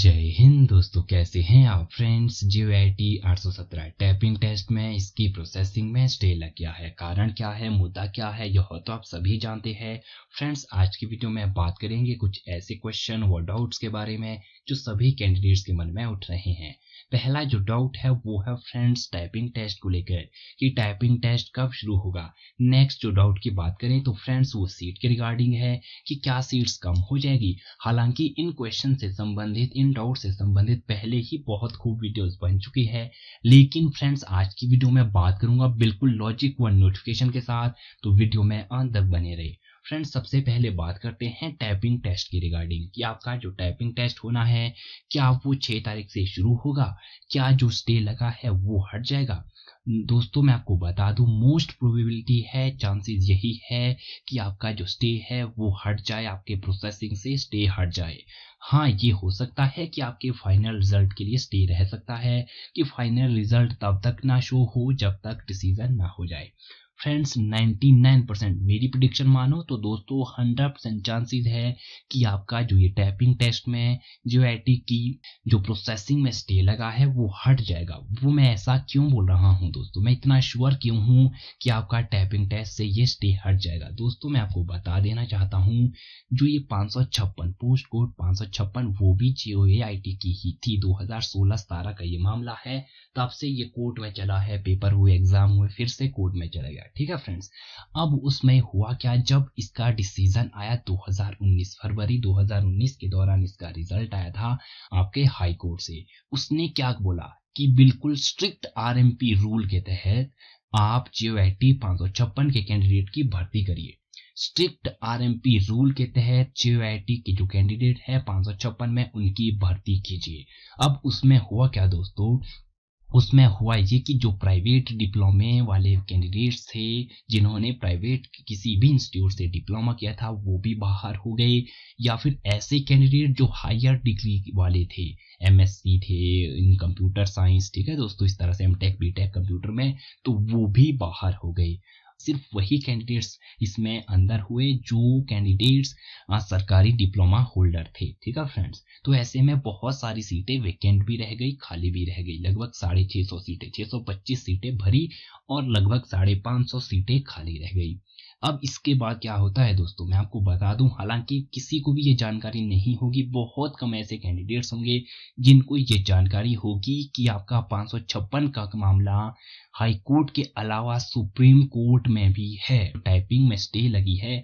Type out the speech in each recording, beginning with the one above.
जय हिंद दोस्तों कैसे हैं आप फ्रेंड्स जियो आई टी आठ सौ सत्रह टैपिंग टेस्ट में इसकी प्रोसेसिंग में स्टे लग गया है कारण क्या है मुद्दा क्या है यह तो आप सभी जानते हैं फ्रेंड्स आज की वीडियो में बात करेंगे कुछ ऐसे क्वेश्चन व डाउट्स के बारे में जो सभी कैंडिडेट्स के मन में उठ रहे हैं पहला जो डाउट है वो है फ्रेंड्स टाइपिंग टेस्ट को लेकर कि टाइपिंग टेस्ट कब शुरू होगा नेक्स्ट जो डाउट की बात करें तो फ्रेंड्स वो सीट के रिगार्डिंग है कि क्या सीट्स कम हो जाएगी हालांकि इन क्वेश्चन से संबंधित इन डाउट से संबंधित पहले ही बहुत खूब वीडियोस बन चुकी है लेकिन फ्रेंड्स आज की वीडियो में बात करूंगा बिल्कुल लॉजिक व नोटिफिकेशन के साथ तो वीडियो में अंत तक बने रही फ्रेंड्स सबसे पहले बात करते हैं टाइपिंग टेस्ट की रिगार्डिंग कि आपका जो टाइपिंग टेस्ट होना है क्या वो छः तारीख से शुरू होगा क्या जो स्टे लगा है वो हट जाएगा दोस्तों मैं आपको बता दूं मोस्ट प्रोबेबिलिटी है चांसेस यही है कि आपका जो स्टे है वो हट जाए आपके प्रोसेसिंग से स्टे हट जाए हाँ ये हो सकता है कि आपके फाइनल रिजल्ट के लिए स्टे रह सकता है कि फाइनल रिजल्ट तब तक ना शो हो जब तक डिसीजन ना हो जाए फ्रेंड्स 99% मेरी प्रडिक्शन मानो तो दोस्तों 100% चांसेज है कि आपका जो ये टैपिंग टेस्ट में जो आई की जो प्रोसेसिंग में स्टे लगा है वो हट जाएगा वो मैं ऐसा क्यों बोल रहा हूँ दोस्तों मैं इतना श्योर क्यों हूँ कि आपका टैपिंग टेस्ट से ये स्टे हट जाएगा दोस्तों मैं आपको बता देना चाहता हूँ जो ये पाँच पोस्ट कोड पाँच वो भी जियो ए की ही थी दो हजार का ये मामला है तब से ये कोर्ट में चला है पेपर हुए एग्जाम हुए फिर से कोर्ट में चला गया गया ठीक है फ्रेंड्स अब उसमें हुआ क्या जब इसका डिसीजन आया 2019 फरवरी 2019 के दौरान इसका रिजल्ट आया था आपके हाई कोर्ट से उसने क्या बोला कि बिल्कुल स्ट्रिक्ट आरएमपी रूल के तहत आप जे पाँच सौ के कैंडिडेट की भर्ती करिए स्ट्रिक्ट आरएमपी रूल के तहत जेआईटी के जो कैंडिडेट है पांच में उनकी भर्ती कीजिए अब उसमें हुआ क्या दोस्तों उसमें हुआ ये कि जो प्राइवेट डिप्लोमे वाले कैंडिडेट्स थे जिन्होंने प्राइवेट किसी भी इंस्टीट्यूट से डिप्लोमा किया था वो भी बाहर हो गए या फिर ऐसे कैंडिडेट जो हायर डिग्री वाले थे एमएससी थे इन कंप्यूटर साइंस ठीक है दोस्तों इस तरह से M tech B tech computer में तो वो भी बाहर हो गए सिर्फ वही कैंडिडेट्स इसमें अंदर हुए जो कैंडिडेट्स सरकारी डिप्लोमा होल्डर थे ठीक है फ्रेंड्स तो ऐसे में बहुत सारी सीटें वैकेंट भी रह गई खाली भी रह गई लगभग साढ़े छः सौ सीटें छः सौ पच्चीस सीटें भरी और लगभग साढ़े पाँच सौ सीटें खाली रह गई अब इसके बाद क्या होता है दोस्तों मैं आपको बता दूं हालांकि किसी को भी ये जानकारी नहीं होगी बहुत कम ऐसे कैंडिडेट्स होंगे जिनको ये जानकारी होगी कि आपका पाँच का मामला हाई कोर्ट के अलावा सुप्रीम कोर्ट में भी है टाइपिंग में स्टे लगी है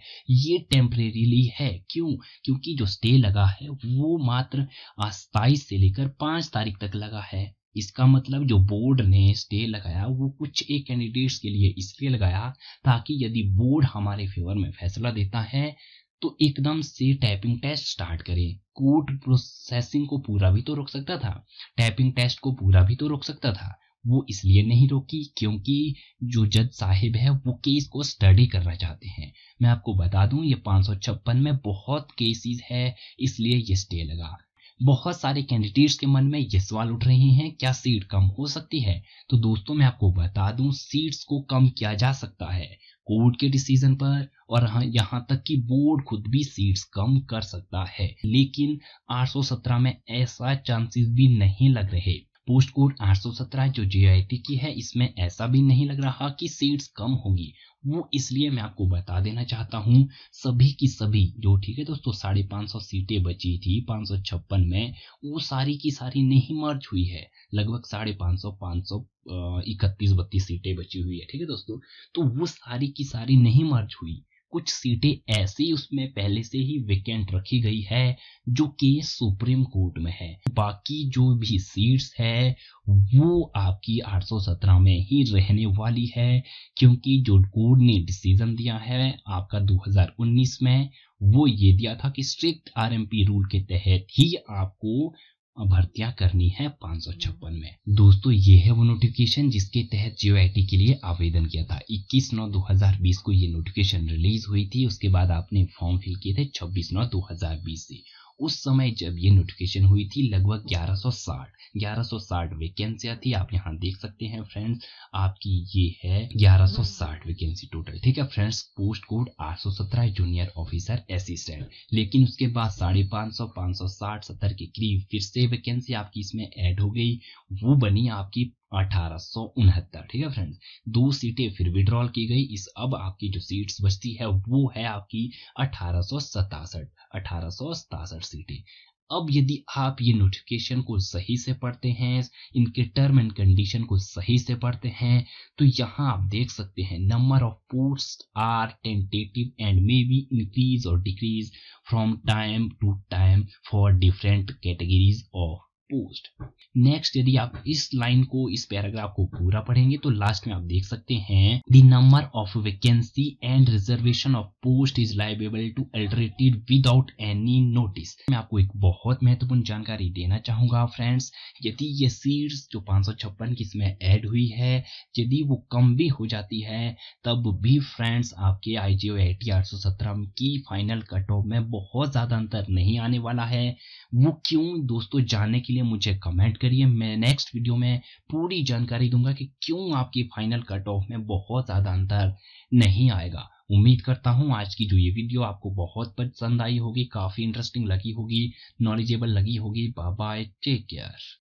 ये टेम्परेरीली है क्यों क्योंकि जो स्टे लगा है वो मात्र अस्थाई से लेकर पाँच तारीख तक लगा है इसका मतलब जो बोर्ड ने स्टे लगाया वो कुछ एक कैंडिडेट्स के लिए इसलिए लगाया ताकि यदि बोर्ड हमारे फेवर में फैसला देता है तो एकदम से टैपिंग टेस्ट स्टार्ट करें कोर्ट प्रोसेसिंग को पूरा भी तो रोक सकता था टाइपिंग टेस्ट को पूरा भी तो रोक सकता था वो इसलिए नहीं रोकी क्योंकि जो जज साहिब है वो केस को स्टडी करना चाहते हैं मैं आपको बता दूं ये पाँच में बहुत केसेस है इसलिए ये स्टे लगा बहुत सारे कैंडिडेट्स के मन में ये सवाल उठ रहे हैं क्या सीट कम हो सकती है तो दोस्तों मैं आपको बता दूं सीट्स को कम किया जा सकता है कोर्ट के डिसीजन पर और हाँ, यहाँ तक कि बोर्ड खुद भी सीट्स कम कर सकता है लेकिन 817 में ऐसा चांसेस भी नहीं लग रहे पोस्ट कोड 817 जो जे की है इसमें ऐसा भी नहीं लग रहा कि सीट्स कम होगी वो इसलिए मैं आपको बता देना चाहता हूँ सभी की सभी जो ठीक है दोस्तों साढ़े पाँच सौ सीटें बची थी पाँच सौ छप्पन में वो सारी की सारी नहीं मर्ज हुई है लगभग साढ़े पाँच सौ पाँच सौ इकतीस बत्तीस सीटें बची हुई है ठीक है दोस्तों तो वो सारी की सारी नहीं मर्ज हुई कुछ सीटें ऐसी उसमें पहले से ही वेकेंट रखी गई है जो कि सुप्रीम कोर्ट में है बाकी जो भी सीट्स है वो आपकी 817 में ही रहने वाली है क्योंकि जो कोर्ट ने डिसीजन दिया है आपका 2019 में वो ये दिया था कि स्ट्रिक्ट आरएमपी रूल के तहत ही आपको भर्तियां करनी है पाँच में दोस्तों ये है वो नोटिफिकेशन जिसके तहत जियो के लिए आवेदन किया था 21 नौ 2020 को ये नोटिफिकेशन रिलीज हुई थी उसके बाद आपने फॉर्म फिल किए थे 26 नौ 2020 से उस समय जब ये नोटिफिकेशन हुई थी लगभग 1160 1160 वैकेंसियां थी आप यहाँ देख सकते हैं फ्रेंड्स आपकी ये है 1160 वैकेंसी टोटल ठीक है friends post code 817 junior officer assistant लेकिन उसके बाद साढ़े पाँच सौ पाँच सौ साठ सत्तर के करीब फिर से वैकेंसी आपकी इसमें ऐड हो गई वो बनी आपकी अठारह ठीक है फ्रेंड्स दो सीटें फिर विड्रॉल की गई इस अब आपकी जो सीट्स बचती है वो है आपकी अठारह सौ सीटें अब यदि आप ये नोटिफिकेशन को सही से पढ़ते हैं इनके टर्म एंड कंडीशन को सही से पढ़ते हैं तो यहाँ आप देख सकते हैं number of post are tentative and may be increase और decrease from time to time for different categories of post next यदि आप इस लाइन को इस पैराग्राफ को पूरा पढ़ेंगे तो लास्ट में आप देख सकते हैं the number of vacancy and reservation of post is liable to altered without any notice मैं आपको एक बहुत महत्वपूर्ण जानकारी देना चाहूंगा फ्रेंड्स यदि ये सीट्स जो पांच सौ छप्पन की इसमें एड हुई है यदि वो कम भी हो जाती है तब भी फ्रेंड्स आपके आई जी ओ आई टी आठ सौ सत्रह की फाइनल कट ऑफ में बहुत ज़्यादा अंतर नहीं आने वाला है वो क्यों दोस्तों जानने के लिए कीजिए मुझे कमेंट करिए मैं नेक्स्ट वीडियो में पूरी जानकारी दूंगा कि क्यों आपकी फाइनल कट ऑफ में बहुत ज़्यादा अंतर नहीं आएगा उम्मीद करता हूं आज की जो ये वीडियो आपको बहुत पसंद आई होगी काफ़ी इंटरेस्टिंग लगी होगी नॉलेजेबल लगी होगी बाय टेक केयर